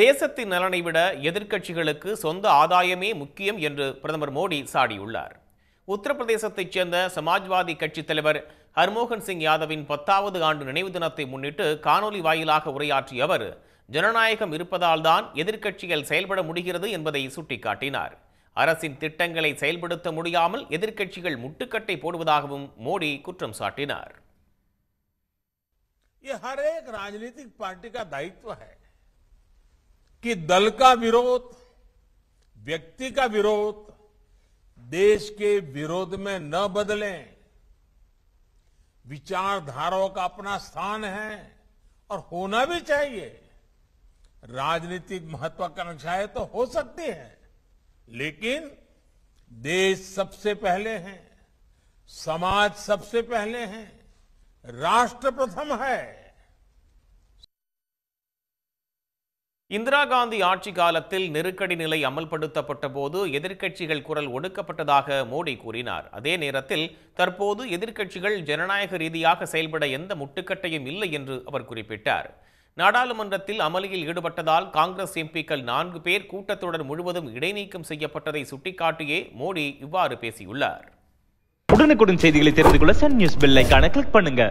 தேசத்தின் நலனை விட எதிர்க்கட்சிகளுக்கு சொந்த ஆதாயமே முக்கியம் என்று பிரதமர் மோடி சாடியுள்ளார் உத்தரப்பிரதேசத்தைச் சேர்ந்த சமாஜ்வாதி கட்சித் தலைவர் ஹர்மோகன் சிங் யாதவின் பத்தாவது ஆண்டு நினைவு தினத்தை முன்னிட்டு காணொலி வாயிலாக உரையாற்றிய அவர் ஜனநாயகம் இருப்பதால் தான் எதிர்க்கட்சிகள் செயல்பட முடிகிறது என்பதை சுட்டிக்காட்டினார் அரசின் திட்டங்களை செயல்படுத்த முடியாமல் எதிர்க்கட்சிகள் முட்டுக்கட்டை போடுவதாகவும் மோடி குற்றம் சாட்டினார் ये हर एक राजनीतिक पार्टी का दायित्व है कि दल का विरोध व्यक्ति का विरोध देश के विरोध में न बदले विचारधाराओं का अपना स्थान है और होना भी चाहिए राजनीतिक महत्वाकांक्षाएं तो हो सकती है लेकिन देश सबसे पहले है समाज सबसे पहले है राष्ट्र प्रथम है இந்திரா காந்தி ஆட்சி காலத்தில் நெருக்கடி நிலை அமல்படுத்தப்பட்ட போது எதிர்க்கட்சிகள் குரல் ஒடுக்கப்பட்டதாக மோடி கூறினார் அதே நேரத்தில் தற்போது எதிர்க்கட்சிகள் ஜனநாயக ரீதியாக செயல்பட எந்த முட்டுக்கட்டையும் இல்லை என்று அவர் குறிப்பிட்டார் நாடாளுமன்றத்தில் அமளியில் ஈடுபட்டதால் காங்கிரஸ் எம்பிக்கள் நான்கு பேர் கூட்டத்தொடர் முழுவதும் இடைநீக்கம் செய்யப்பட்டதை சுட்டிக்காட்டியே மோடி இவ்வாறு பேசியுள்ளார் உடனுக்குடன் செய்திகளை தெரிந்து கொள்ள சன் நியூஸ் பெல் கிளிக் பண்ணுங்க